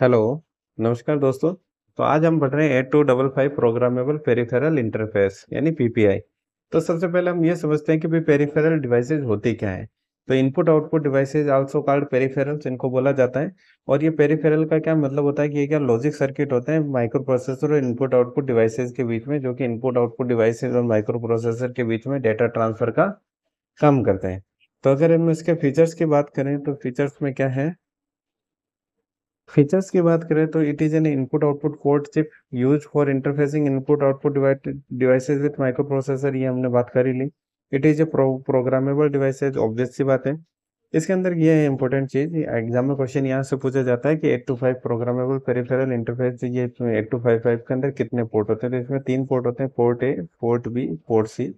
hello नमस्कार दोस्तों तो आज हम बढ़ रहे हैं eight two double five programmable peripheral interface यानी पीपीआई तो सबसे पहले हम ये समझते हैं कि भाई पेरीफेरल डिवाइसेज होती क्या है तो input output devices also called peripherals इनको बोला जाता है और ये पेरीफेरल का क्या मतलब होता है कि ये क्या लॉजिक सर्किट होते हैं माइक्रो प्रोसेसर और इनपुट आउटपुट डिवाइसेज के बीच में जो कि इनपुट आउटपुट डिवाइसेज और माइक्रो प्रोसेसर के बीच में डेटा ट्रांसफर का काम करते हैं तो अगर हम इसके फीचर्स की बात करें तो फीचर्स में क्या है फीचर्स की बात करें तो it is an input output port chip use for interfacing input output devices with microprocessor ये हमने बात करी ली it is a programmable devices obvious सी बात है इसके अंदर ये है इंपॉर्टेंट चीज़ एग्जाम में क्वेश्चन यहाँ से पूछा जाता है कि eight two five programmable peripheral interface ये एट टू फाइव फाइव के अंदर कितने पोर्ट होते हैं तो इसमें तीन पोर्ट होते हैं port A port B port C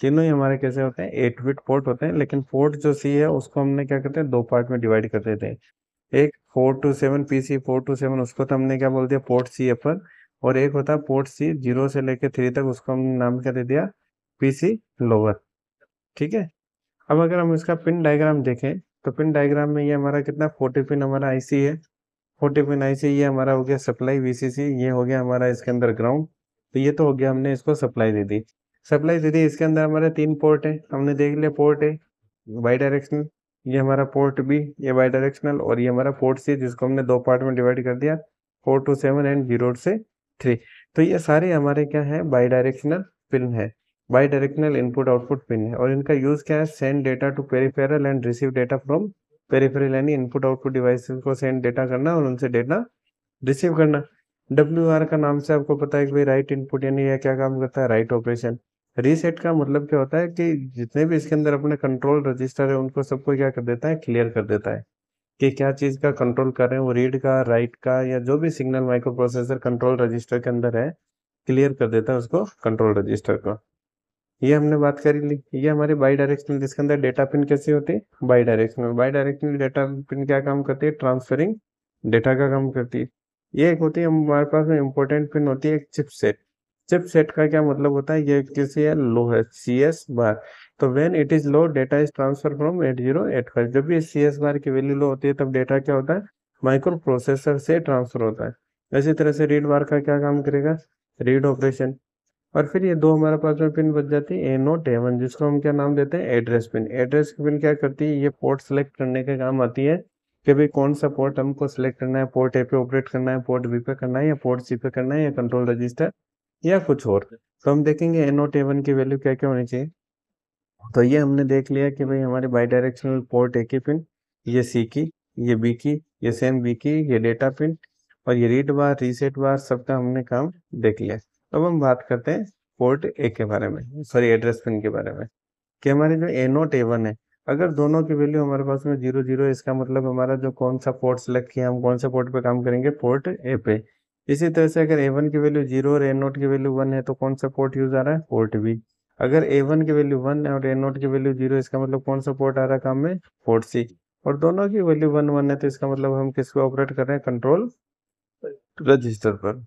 तीनों ही हमारे कैसे होते हैं एट विट पोर्ट होते हैं लेकिन पोर्ट जो सी है उसको हमने क्या करते हैं दो पार्ट में डिवाइड कर देते हैं एक four two seven P C four two seven उसको तो हमने क्या बोल दिया पोर्ट सी अपन और एक होता है पोर्ट सी जीरो से लेके थ्री तक उसको हमने नाम क्या दे दिया पी सी लोअर ठीक है अब अगर हम इसका पिन डायग्राम देखें तो पिन डायग्राम में ये हमारा कितना फोर्टी पिन हमारा आईसी है फोर्टी पिन आईसी ये हमारा हो गया सप्लाई वीसीसी ये हो गया हमारा इसके अंदर ग्राउंड तो ये तो हो गया हमने इसको सप्लाई दे दी सप्लाई दे दी इसके अंदर हमारे तीन पोर्ट है हमने देख लिया पोर्ट है बाई डायरेक्शन ये हमारा पोर्ट बी ये बाई डायरेक्शनल और ये हमारा पोर्ट सी जिसको हमने दो पार्ट में डिवाइड कर दिया four two seven and zero से थ्री तो ये सारे हमारे क्या है बाई डायरेक्शनल पिन है bidirectional input output pin है और इनका यूज़ क्या है send data to peripheral and receive data from peripheral यानी इनपुट आउटपुट डिवाइस को सेंड डेटा करना और उनसे डेटा रिसीव करना डब्ल्यू आर का नाम से आपको पता है कि भाई राइट इनपुट यानी यह क्या काम करता है राइट ऑपरेशन रीसेट का मतलब क्या होता है कि जितने भी इसके अंदर अपने कंट्रोल रजिस्टर है उनको सबको क्या कर देता है क्लियर कर देता है कि क्या चीज़ का कंट्रोल कर रहे हैं वो रीड का राइट का या जो भी signal microprocessor control register के अंदर है क्लियर कर देता है उसको कंट्रोल रजिस्टर को ये हमने बात करी ली ये हमारी बाई डायरेक्शनल जिसके अंदर डेटा पिन कैसे होती है bidirectional bidirectional data pin क्या काम करती है ट्रांसफरिंग डेटा का काम करती है ये एक होती है हमारे पास में इम्पोर्टेंट पिन होती है एक सेट चिप सेट का क्या मतलब होता है ये किसी है लो है सी एस बार तो when it is low data is transfer from eight zero eight five जब भी सी एस बार की वैल्यू लो होती है तब डेटा क्या होता है माइक्रो प्रोसेसर से ट्रांसफर होता है इसी तरह से रीड बार का क्या काम करेगा रीड ऑपरेशन और फिर ये दो हमारे पास में पिन बच जाती है ए नोट ए वन जिसको हम क्या नाम देते हैं एड्रेस पिन एड्रेस की पिन क्या करती है ये पोर्ट सेलेक्ट करने के काम आती है कि भाई कौन सा पोर्ट हमको सेलेक्ट करना है पोर्ट ए पे ऑपरेट करना है पोर्ट बी पे करना है या पोर्ट सी पे करना है या कंट्रोल रजिस्टर या कुछ और तो हम देखेंगे एन नोट ए वन की वैल्यू क्या क्या होनी चाहिए तो ये हमने देख लिया कि भाई हमारे बाई डायरेक्शनल पोर्ट ए की पिन ये सी की ये बी की ये सेम बी की ये डेटा पिन और ये रीड बार रीसेट बार सबका हमने काम देख लिया अब हम बात करते हैं पोर्ट ए के बारे में सॉरी एड्रेस पिन के बारे में कि हमारे जो ए नोट ए वन है अगर दोनों की वैल्यू हमारे पास में जीरो जीरो इसका मतलब हमारा जो कौन सा पोर्ट सेलेक्ट किया हम कौन से पोर्ट पे काम करेंगे पोर्ट ए पे इसी तरह से अगर ए वन की वैल्यू जीरो और ए नोट की वैल्यू वन है तो कौन सा पोर्ट यूज आ रहा है पोर्ट बी अगर ए वन की वैल्यू वन है और ए नोट की वैल्यू जीरो इसका मतलब कौन सा पोर्ट आ रहा है काम में पोर्ट सी और दोनों की वैल्यू वन वन है तो इसका मतलब हम किसको ऑपरेट कर रहे हैं कंट्रोल रजिस्टर पर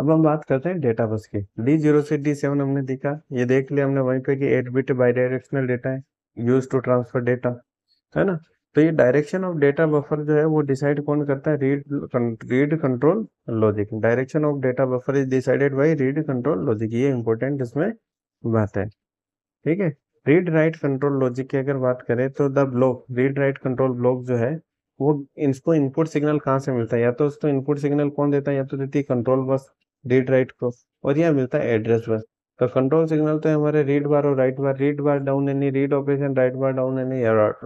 अब हम बात करते हैं डेटा बस की डी जीरो से डी सेवन हमने देखा ये देख लिया हमने वहीं पे कि eight bit bidirectional data है यूज टू ट्रांसफर डेटा है ना तो ये डायरेक्शन ऑफ डेटा बफर जो है वो डिसाइड कौन करता है read read control logic direction of data buffer is decided by read control logic ये इंपॉर्टेंट इसमें बात है ठीक है रीड राइट कंट्रोल लॉजिक की अगर बात करें तो the block read write control block जो है वो इसको इनपुट सिग्नल कहाँ से मिलता है या तो उसको इनपुट सिग्नल कौन देता है या तो देती है कंट्रोल बस रीड राइट को और यह मिलता है एड्रेस बस तो कंट्रोल सिग्नल तो हमारे रीड बार और write bar read bar down any read operation write bar down any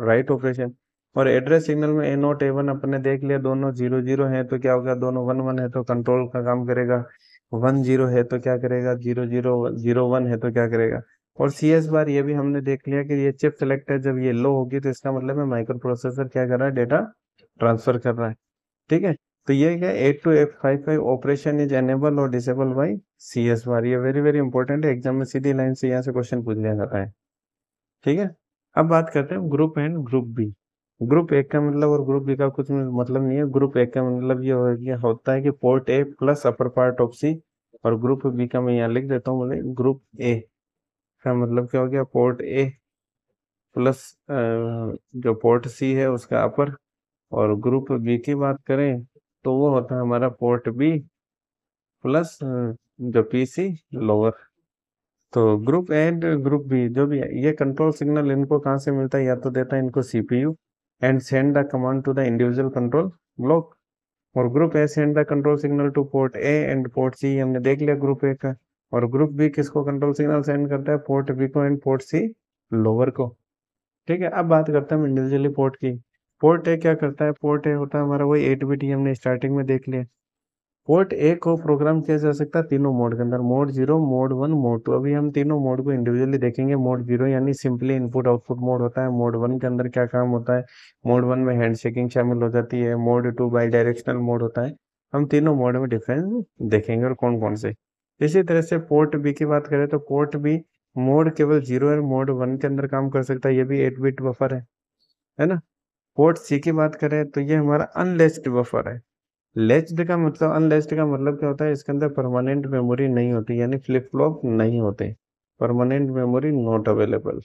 write operation और एड्रेस सिग्नल में ए नोट ए वन अपने देख लिया दोनों जीरो जीरो है तो क्या होगा दोनों वन वन है तो कंट्रोल का काम करेगा वन जीरो है तो क्या करेगा जीरो जीरो जीरो वन है तो क्या करेगा और सी एस बार ये भी हमने देख लिया कि ये चिप सेलेक्ट है जब ये लो होगी तो इसका मतलब है माइक्रो प्रोसेसर क्या कर रहा है डेटा ट्रांसफर कर रहा है ठीक है तो ये क्या A two F five five operation is enable और disable by C S bar ये वेरी वेरी इंपॉर्टेंट है एग्जाम में सीधी लाइन से यहाँ से क्वेश्चन पूछ लिया जाता है ठीक है अब बात करते हैं ग्रुप एंड ग्रुप बी ग्रुप एक का मतलब और ग्रुप बी का कुछ मतलब नहीं है ग्रुप एक का मतलब ये होता है कि port A plus upper part of C और ग्रुप बी का मैं यहाँ लिख देता हूँ मतलब ग्रुप ए का मतलब क्या हो गया पोर्ट ए प्लस जो पोर्ट सी है उसका अपर और ग्रुप बी की बात करें तो वो होता है हमारा पोर्ट बी प्लस जो पी सी लोअर तो group A and group B जो भी है ये कंट्रोल सिग्नल इनको कहाँ से मिलता है या तो देता है इनको CPU and send the command to the individual control block और group A send the control signal to port A and port C हमने देख लिया ग्रुप ए का और ग्रुप बी किसको कंट्रोल सिग्नल सेंड करता है पोर्ट बी को एंड पोर्ट सी लोअर को ठीक है अब बात करते हैं इंडिविजुअली पोर्ट की पोर्ट ए क्या करता है पोर्ट ए होता है हमारा वही एट बी टी हमने स्टार्टिंग में देख लिया पोर्ट ए को प्रोग्राम किया जा सकता है तीनों मोड के अंदर mode zero mode one mode two अभी हम तीनों मोड को इंडिविजुअली देखेंगे मोड जीरो यानी सिंपली इनपुट आउटपुट मोड होता है मोड वन के अंदर क्या काम होता है मोड वन में हैंड शेकिंग शामिल हो जाती है mode two bidirectional mode होता है हम तीनों मोड में डिफरेंस देखेंगे और कौन कौन से इसी तरह से पोर्ट बी की बात करें तो पोर्ट बी मोड केवल जीरो और मोड वन के अंदर काम कर सकता है ये भी एट बिट बफर है है ना पोर्ट सी की बात करें तो ये हमारा अनलेस्ड बफर है लेस्ड का मतलब अनलेस्ड का मतलब क्या होता है इसके अंदर परमानेंट मेमोरी नहीं होती यानी फ्लिप फ्लॉप नहीं होते परमानेंट मेमोरी नॉट अवेलेबल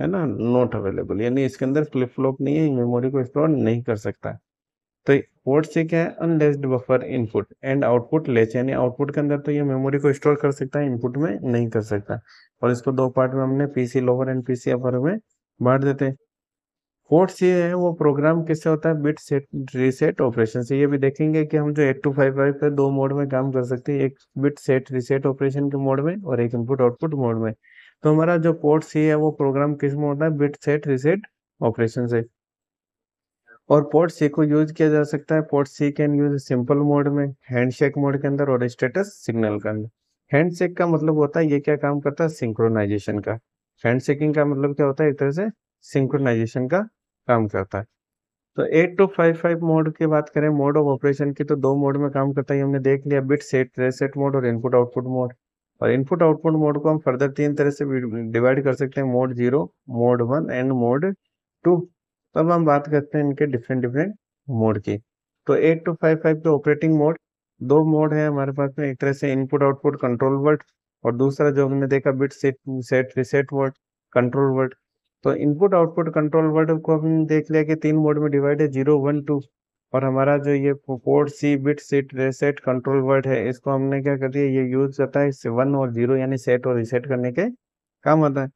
है ना नॉट अवेलेबल यानी इसके अंदर फ्लिप फ्लॉप नहीं है मेमोरी को स्टोर नहीं कर सकता तो पोर्ट से क्या है unlatched buffer input and output less यानी आउटपुट के अंदर तो ये मेमोरी को स्टोर कर सकता है इनपुट में नहीं कर सकता और इसको दो पार्ट में हमने PC lower and PC upper में बांट देते हैं कोड्स ये है वो प्रोग्राम किससे होता है बिट सेट रीसेट ऑपरेशन से ये भी देखेंगे कि हम जो एट टू फाइव फाइव पर दो मोड में काम कर सकते हैं एक बिट सेट रीसेट ऑपरेशन के मोड में और एक इनपुट आउटपुट मोड में तो हमारा जो कोड सी है वो प्रोग्राम किस में होता है बिट सेट रीसेट ऑपरेशन से और पोर्ट सी को यूज किया जा सकता है port C can use simple mode में हैंडशेक मोड के अंदर और स्टेटस सिग्नल के अंदर हैंडशेक का मतलब होता है ये क्या काम करता है सिंक्रोनाइजेशन का हैंडशेकिंग का मतलब क्या होता है एक तरह से सिंक्रोनाइजेशन का काम करता है तो eight two five five mode की बात करें मोड ऑफ ऑपरेशन की तो दो मोड में काम करता है हमने देख लिया बिट सेट रेसेट मोड और इनपुट आउटपुट मोड और इनपुट आउटपुट मोड को हम फर्दर तीन तरह से डिवाइड कर सकते हैं mode zero mode one and mode two तब हम बात करते हैं इनके डिफरेंट डिफरेंट मोड की तो एट टू फाइव फाइव तो ऑपरेटिंग मोड दो मोड है हमारे पास में एक तरह से इनपुट आउटपुट कंट्रोल वर्ड और दूसरा जो हमने देखा bit set set reset word control word तो इनपुट आउटपुट कंट्रोल वर्ड को हमने देख लिया कि तीन मोड में डिवाइड है जीरो वन टू और हमारा जो ये port C bit set reset control word है इसको हमने क्या कर दिया ये यूज करता है इससे वन और जीरो यानी सेट और रिसेट करने के काम आता है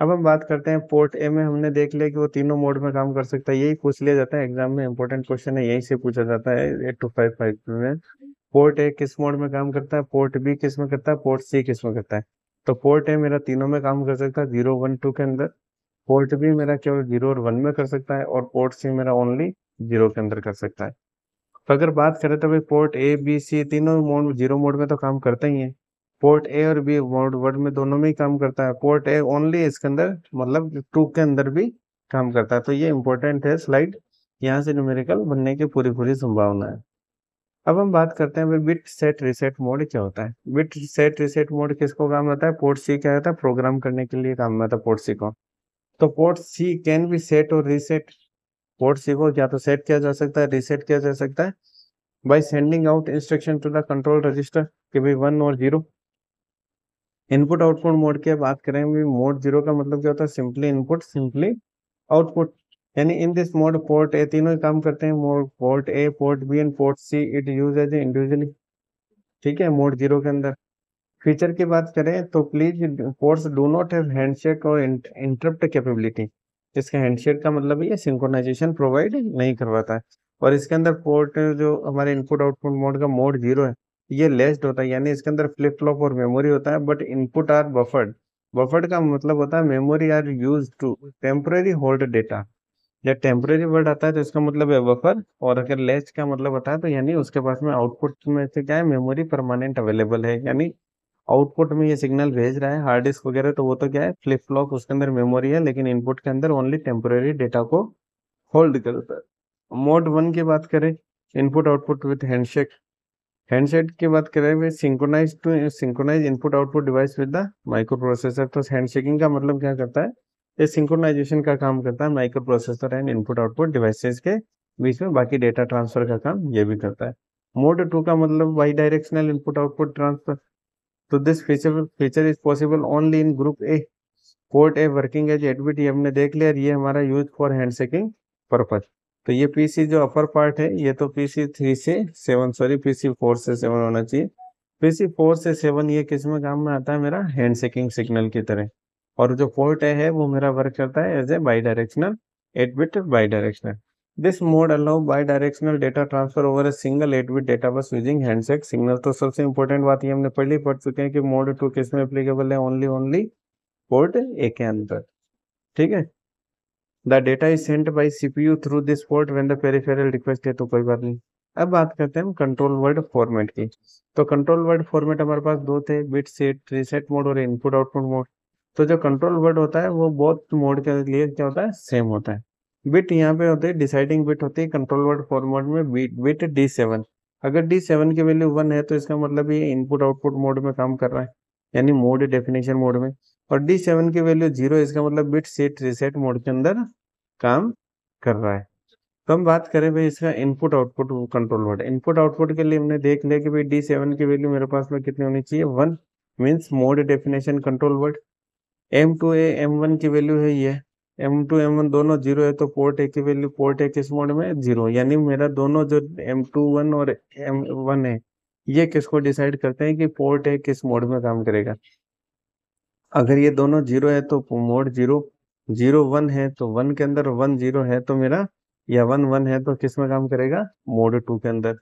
अब हम बात करते हैं पोर्ट ए में हमने देख लिया कि वो तीनों मोड में काम कर सकता है यही पूछ लिया जाता है एग्जाम में इंपॉर्टेंट क्वेश्चन है यही से पूछा जाता है एट टू फाइव फाइव में पोर्ट ए किस मोड में काम करता है पोर्ट बी किस में करता है पोर्ट सी किस में करता है तो पोर्ट ए मेरा तीनों में काम कर सकता है जीरो वन टू के अंदर पोर्ट भी मेरा केवल जीरो और वन में कर सकता है और पोर्ट सी मेरा ओनली जीरो के अंदर कर सकता है तो अगर बात करें तो भाई पोर्ट ए बी सी तीनों मोड जीरो मोड में तो काम करते ही है पोर्ट ए और बी मोड वर्ड में दोनों में ही काम करता है पोर्ट ए ओनली इसके अंदर मतलब टू के अंदर भी काम करता है तो ये इंपॉर्टेंट है स्लाइड यहाँ से न्यूमेरिकल बनने की पूरी पूरी संभावना है अब हम बात करते हैं भाई बिट सेट रिसेट मोड क्या होता है बिट सेट रिसेट मोड किसको काम आता है पोर्ट सी क्या होता है प्रोग्राम करने के लिए काम आता है पोर्ट सी को तो port C can be set और रीसेट पोर्ट सी को या तो सेट किया जा सकता है रीसेट किया जा सकता है by sending out instruction to the control register के भी वन और जीरो इनपुट आउटपुट मोड की बात करें मोड जीरो का मतलब क्या होता है सिंपली इनपुट सिंपली आउटपुट यानी in this mode port A तीनों ही काम करते हैं mode port A port B and port C it use as individually ठीक है मोड जीरो के अंदर फीचर की बात करें तो please ports do not have handshake और इंटरप्ट कैपेबिलिटी इसका हैंडशेक का मतलब ये सिंक्रोनाइजेशन प्रोवाइड नहीं करवाता है और इसके अंदर पोर्ट जो हमारे इनपुट आउटपुट मोड का मोड जीरो है ये लेस्ड होता है यानी इसके अंदर फ्लिप फ्लॉप और मेमोरी होता है but input are buffered buffered का मतलब होता है memory are use to temporary hold data जब टेम्प्रेरी वर्ड आता है तो इसका मतलब है बफर और अगर लेस्ड का मतलब होता है तो यानी उसके पास में आउटपुट में से क्या है मेमोरी परमानेंट अवेलेबल है यानी आउटपुट में ये सिग्नल भेज रहा है हार्ड डिस्क वगैरह तो वो तो क्या है फ्लिप फ्लॉप उसके अंदर मेमोरी है लेकिन इनपुट के अंदर ओनली टेम्पोरेरी डेटा को होल्ड करता है मोड वन की बात करें input output with handshake handset की बात करें we synchronize to synchronize input output device with the micro processor तो हैंडशेकिंग का मतलब क्या करता है ये सिंक्रोनाइजेशन का काम करता है micro processor and input output devices के बीच में बाकी डेटा ट्रांसफर का काम ये भी करता है मोड टू का मतलब bi directional input output transfer तो this feature feature is possible only in group A port A working as admit ये हमने देख लिया ये हमारा use for hand shaking purpose तो ये पीसी जो अपर पार्ट है ये तो पीसी थ्री से सेवन सॉरी पीसी फोर से सेवन होना चाहिए पीसी फोर से सेवन ये किस में काम में आता है मेरा हैंड सेकिंग सिग्नल की तरह और जो पोर्ट ए है वो मेरा वर्क करता है as a bi directional eight bi directional this mode allow allow directional data transfer over a single eight bit data bus using handshake signal तो सबसे इंपॉर्टेंट बात ये हमने पढ़ पहले पढ़ चुके हैं कि मोड टू किस में अप्लीकेबल है ओनली ओनली पोर्ट ए के अंदर ठीक है the data is sent by CPU through this port when the peripheral request है तो कोई बात नहीं अब बात करते हैं हम कंट्रोल वर्ड फॉर्मेट की तो कंट्रोल वर्ड फॉर्मेट हमारे पास दो थे बिट सेट रीसेट मोड और इनपुट आउटपुट मोड तो जो कंट्रोल वर्ड होता है वो बहुत मोड के लिए क्या होता है सेम होता है बिट यहाँ पे होते हैं डिसाइडिंग बिट होती है कंट्रोल वर्ड फॉर्मेट में बिट बिट डी सेवन अगर डी सेवन की वैल्यू वन है तो इसका मतलब ये इनपुट आउटपुट मोड में काम कर रहा है यानी मोड डेफिनेशन मोड में और डी सेवन की वैल्यू जीरो इसका मतलब बिट सेट रिसेट मोड के अंदर काम कर रहा है तो हम बात करें भाई इसका input output control word input output के लिए हमने देख लिया कि भाई डी सेवन की वैल्यू मेरे पास में कितनी होनी चाहिए one means mode definition control word M two a M one की वैल्यू है ये एम टू एम वन दोनों जीरो है तो पोर्ट ए की वैल्यू पोर्ट ए किस मोड में जीरो यानी मेरा दोनों जो एम टू वन और एम वन है ये किसको डिसाइड करते हैं कि पोर्ट ए किस मोड में काम करेगा अगर ये दोनों जीरो है तो मोड जीरो जीरो वन है तो वन के अंदर वन जीरो है तो मेरा या वन वन है तो किस में काम करेगा मोड टू के अंदर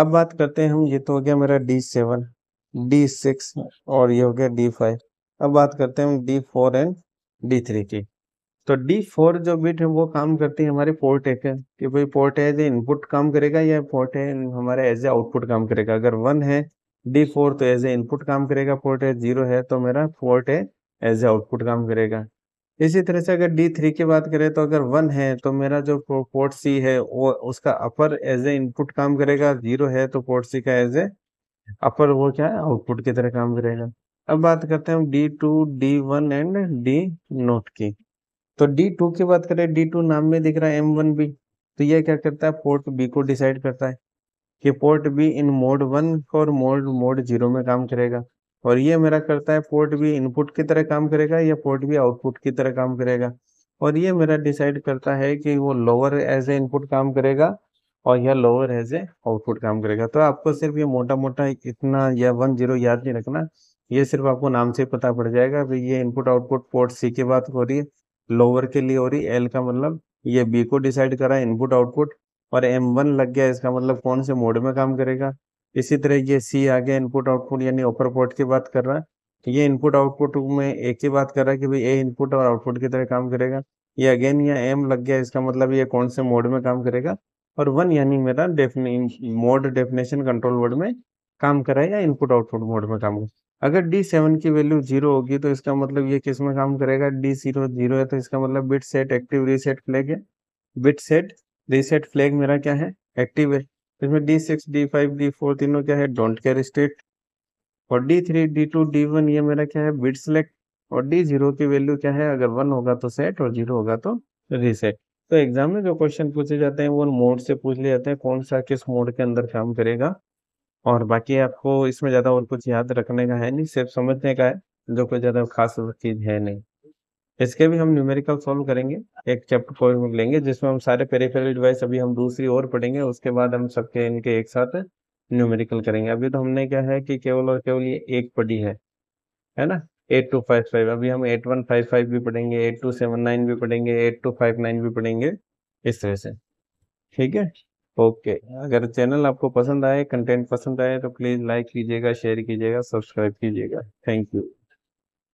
अब बात करते हैं हम ये तो हो गया मेरा डी सेवन डी सिक्स और ये हो गया डी फाइव अब बात करते हैं हम D four and D three की तो डी फोर जो बिट है वो काम करती है हमारे पोर्ट ए का कि भाई पोर्ट ए इनपुट काम करेगा या पोर्ट ए हमारे एज ए आउटपुट काम करेगा अगर वन है डी फोर तो एज ए इनपुट काम करेगा पोर्ट एज जीरो है तो मेरा port A as a output काम करेगा इसी तरह से अगर डी थ्री की बात करें तो अगर वन है तो मेरा जो पोर्ट सी है वो उसका अपर एज ए इनपुट काम करेगा जीरो है तो पोर्ट सी का एज ए अपर वो क्या है आउटपुट की तरह काम करेगा अब बात करते हैं D two D one and D nought की तो डी टू की बात करें डी टू नाम में दिख रहा है एम वन बी तो यह क्या करता है पोर्ट बी को डिसाइड करता है कि port B in mode one और मोड मोड जीरो में काम करेगा और ये मेरा करता है पोर्ट बी इनपुट की तरह काम करेगा या पोर्ट बी आउटपुट की तरह काम करेगा और ये मेरा डिसाइड करता है कि वो लोअर एज ए इनपुट काम करेगा और यह लोअर एज ए आउटपुट काम करेगा तो आपको सिर्फ ये मोटा मोटा इतना या वन जीरो याद नहीं रखना ये सिर्फ आपको नाम से पता पड़ जाएगा भाई ये इनपुट आउटपुट पोर्ट सी की बात हो रही है लोअर के लिए हो रही एल का मतलब ये बी को डिसाइड करा इनपुट आउटपुट और एम वन लग गया इसका मतलब कौन से मोड में काम करेगा इसी तरह ये सी आ गया इनपुट आउटपुट यानी ओपर पोर्ट की बात कर रहा है ये इनपुट आउटपुट में एक ही बात कर रहा है कि भाई ए इनपुट और आउटपुट की तरह काम करेगा ये अगेन यहाँ एम लग गया इसका मतलब ये कौन से मोड में काम करेगा और वन यानी मेरा मोड डेफिनेशन कंट्रोल वर्ड में काम या इनपुट आउटपुट मोड में काम करेगा अगर डी सेवन की वैल्यू जीरो होगी तो इसका मतलब ये किस में काम करेगा डी जीरो जीरो है तो इसका मतलब bit set active reset flag है बिट सेट रीसेट फ्लैग मेरा क्या है एक्टिव है इसमें D six D five D four तीनों क्या है डोंट केयर स्टेट और D three D two D one ये मेरा क्या है बिट सेलेक्ट और डी जीरो की वैल्यू क्या है अगर वन होगा तो सेट और जीरो होगा तो रीसेट तो एग्जाम में जो क्वेश्चन पूछे जाते हैं वो मोड से पूछ लिए जाते हैं कौन सा किस मोड के अंदर काम करेगा और बाकी आपको इसमें ज़्यादा और कुछ याद रखने का है नहीं सिर्फ समझने का है जो कोई ज़्यादा खास चीज़ है नहीं इसके भी हम न्यूमेरिकल सॉल्व करेंगे एक चैप्टर फोर बुक लेंगे जिसमें हम सारे पेरीफेरल डिवाइस अभी हम दूसरी ओर पढ़ेंगे उसके बाद हम सबके इनके एक साथ न्यूमेरिकल करेंगे अभी तो हमने क्या है कि केवल और केवल ये एक पढ़ी है है ना एट टू फाइव फाइव अभी हम एट वन फाइव फाइव भी पढ़ेंगे एट टू सेवन नाइन भी पढ़ेंगे एट टू फाइव नाइन भी पढ़ेंगे इस तरह से ठीक है ओके अगर चैनल आपको पसंद आए कंटेंट पसंद आए तो प्लीज़ लाइक कीजिएगा शेयर कीजिएगा सब्सक्राइब कीजिएगा थैंक यू